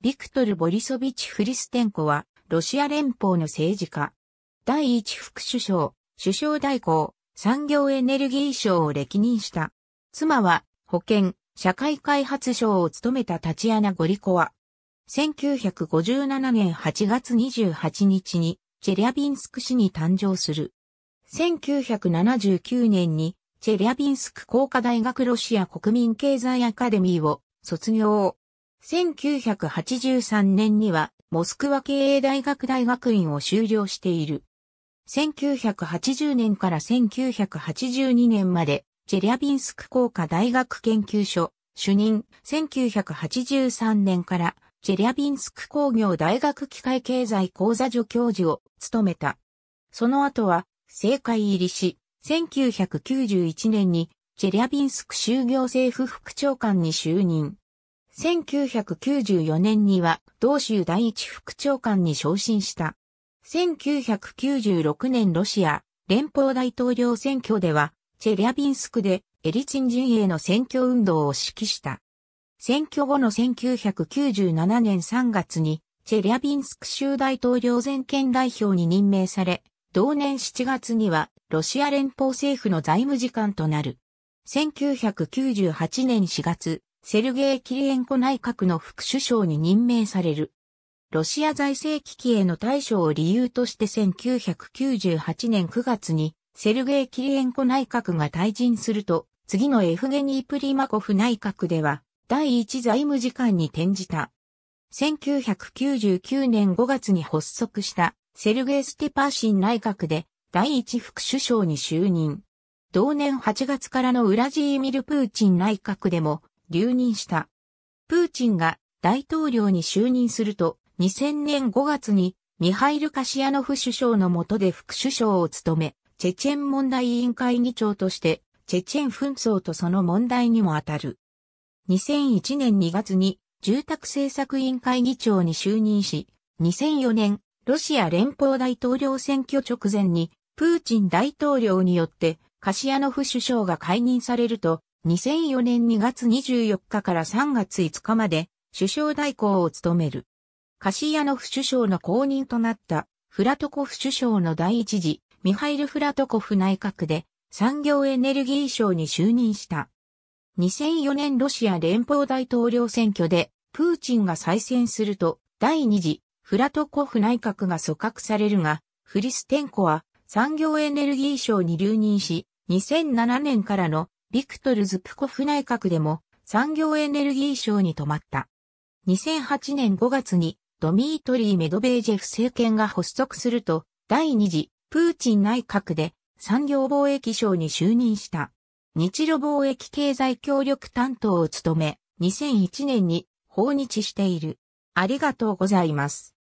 ビクトル・ボリソビチ・フリステンコは、ロシア連邦の政治家。第一副首相、首相代行、産業エネルギー省を歴任した。妻は、保健、社会開発省を務めたタチアナ・ゴリコワ。1957年8月28日に、チェリャビンスク市に誕生する。1979年に、チェリャビンスク工科大学ロシア国民経済アカデミーを卒業。1983年にはモスクワ経営大学大学院を修了している。1980年から1982年までチェリャビンスク工科大学研究所主任1983年からチェリャビンスク工業大学機械経済講座助教授を務めた。その後は政界入りし、1991年にチェリャビンスク就業政府副長官に就任。1994年には同州第一副長官に昇進した。1996年ロシア連邦大統領選挙ではチェリャビンスクでエリチン陣営の選挙運動を指揮した。選挙後の1997年3月にチェリャビンスク州大統領全権代表に任命され、同年7月にはロシア連邦政府の財務次官となる。1998年4月、セルゲイ・キリエンコ内閣の副首相に任命される。ロシア財政危機への対処を理由として1998年9月にセルゲイ・キリエンコ内閣が退陣すると、次のエフゲニー・プリマコフ内閣では、第一財務次官に転じた。1999年5月に発足したセルゲイ・ステパーシン内閣で第一副首相に就任。同年8月からのウラジーミル・プーチン内閣でも留任した。プーチンが大統領に就任すると、2000年5月にミハイル・カシアノフ首相の下で副首相を務め、チェチェン問題委員会議長として、チェチェン紛争とその問題にも当たる。2001年2月に住宅政策委員会議長に就任し、2004年、ロシア連邦大統領選挙直前に、プーチン大統領によって、カシアノフ首相が解任されると、2004年2月24日から3月5日まで首相代行を務める。カシヤノフ首相の後任となったフラトコフ首相の第一次ミハイル・フラトコフ内閣で産業エネルギー省に就任した。2004年ロシア連邦大統領選挙でプーチンが再選すると第二次フラトコフ内閣が組閣されるがフリステンコは産業エネルギー省に留任し2007年からのビクトル・ズプコフ内閣でも産業エネルギー省に泊まった。2008年5月にドミートリー・メドベージェフ政権が発足すると、第二次プーチン内閣で産業貿易省に就任した。日露貿易経済協力担当を務め、2001年に訪日している。ありがとうございます。